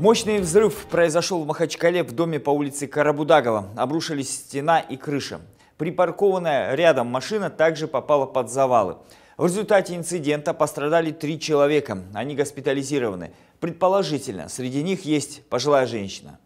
Мощный взрыв произошел в Махачкале в доме по улице Карабудагова. Обрушились стена и крыша. Припаркованная рядом машина также попала под завалы. В результате инцидента пострадали три человека. Они госпитализированы. Предположительно, среди них есть пожилая женщина.